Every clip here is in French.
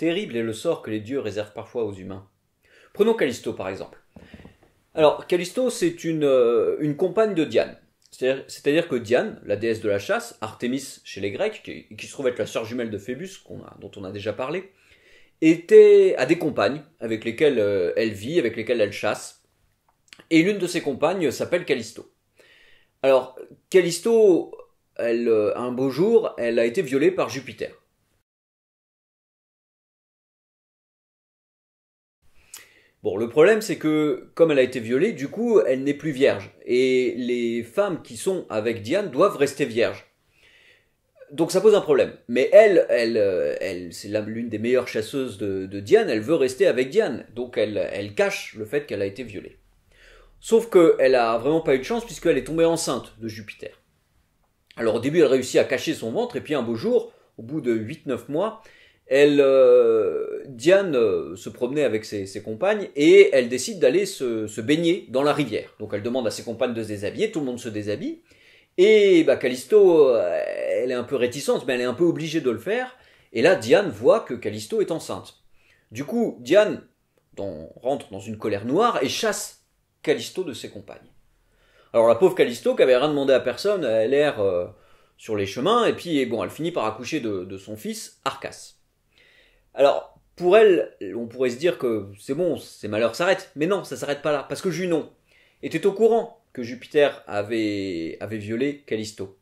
Terrible est le sort que les dieux réservent parfois aux humains. Prenons Callisto par exemple. Alors, Callisto, c'est une, euh, une compagne de Diane. C'est-à-dire que Diane, la déesse de la chasse, Artémis chez les Grecs, qui, se trouve être la sœur jumelle de Phébus, dont on a déjà parlé, était, a des compagnes avec lesquelles euh, elle vit, avec lesquelles elle chasse. Et l'une de ses compagnes s'appelle Callisto. Alors, Callisto, elle, euh, un beau jour, elle a été violée par Jupiter. Bon, le problème c'est que comme elle a été violée, du coup, elle n'est plus vierge. Et les femmes qui sont avec Diane doivent rester vierges. Donc ça pose un problème. Mais elle, elle, euh, c'est l'une des meilleures chasseuses de, Diane, elle veut rester avec Diane. Donc elle, cache le fait qu'elle a été violée. Sauf qu'elle a vraiment pas eu de chance puisqu'elle est tombée enceinte de Jupiter. Alors au début, elle réussit à cacher son ventre et puis un beau jour, au bout de 8-9 mois, elle, euh, Diane euh, se promenait avec ses, compagnes et elle décide d'aller se, baigner dans la rivière. Donc elle demande à ses compagnes de se déshabiller, tout le monde se déshabille. Et bah, Callisto, euh, elle est un peu réticente, mais elle est un peu obligée de le faire. Et là, Diane voit que Callisto est enceinte. Du coup, Diane rentre dans une colère noire et chasse Callisto de ses compagnes. Alors la pauvre Callisto, qui avait rien demandé à personne, elle erre sur les chemins, et puis bon, elle finit par accoucher de son fils, Arcas. Alors, pour elle, on pourrait se dire que c'est bon, ces malheurs s'arrêtent. Mais non, ça s'arrête pas là, parce que Juno était au courant que Jupiter avait, violé Callisto.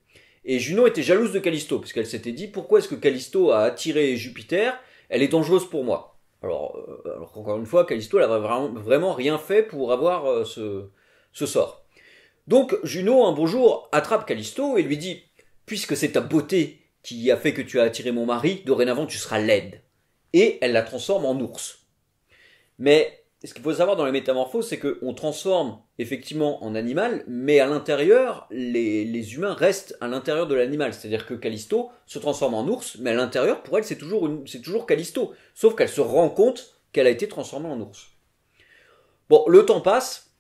Et Juno était jalouse de Callisto, parce qu'elle s'était dit, pourquoi est-ce que Callisto a attiré Jupiter Elle est dangereuse pour moi. Alors, euh, encore une fois, Callisto n'avait vraiment, rien fait pour avoir euh, ce, sort. Donc Juno, un beau jour, attrape Callisto et lui dit Puisque c'est ta beauté qui a fait que tu as attiré mon mari, dorénavant tu seras laide et elle la transforme en ours. Mais ce qu'il faut savoir dans les métamorphoses, c'est qu'on transforme effectivement en animal, mais à l'intérieur, les, humains restent à l'intérieur de l'animal. C'est-à-dire que Callisto se transforme en ours, mais à l'intérieur, pour elle, c'est toujours, Callisto. Sauf qu'elle se rend compte qu'elle a été transformée en ours. Bon, le temps passe,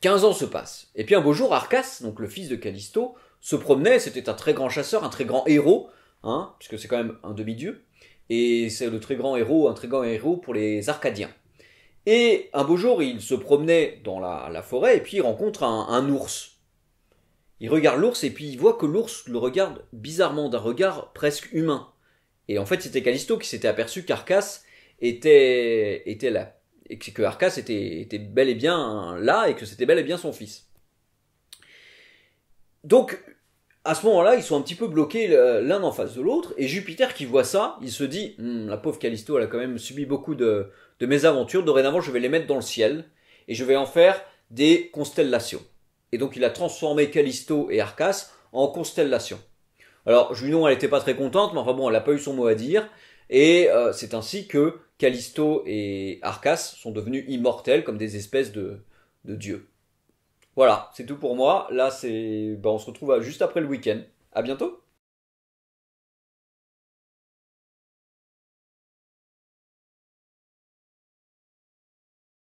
15 ans se passent. Et puis un beau jour, Arcas, donc le fils de Callisto, se promenait, c'était un très grand chasseur, un très grand héros, hein, puisque c'est quand même un demi-dieu et c'est le très grand héros, un très grand héros pour les Arcadiens. Et un beau jour, il se promenait dans la, forêt et puis il rencontre un, ours. Il regarde l'ours et puis il voit que l'ours le regarde bizarrement d'un regard presque humain. Et en fait, c'était Callisto qui s'était aperçu qu'Arcas était, là. Et que Arcas était, était bel et bien là et que c'était bel et bien son fils. Donc, à ce moment-là, ils sont un petit peu bloqués euh, l'un en face de l'autre, et Jupiter qui voit ça, il se dit, hum, la pauvre Callisto, elle a quand même subi beaucoup de, de mésaventures, dorénavant je vais les mettre dans le ciel, et je vais en faire des constellations. Et donc il a transformé Callisto et Arcas en constellations. Alors Junon, elle n'était pas très contente, mais enfin bon, elle n'a pas eu son mot à dire, et euh, c'est ainsi que Callisto et Arcas sont devenus immortels comme des espèces de, de dieux. Voilà, c'est tout pour moi. Là, c'est, ben, on se retrouve juste après le week-end. À bientôt.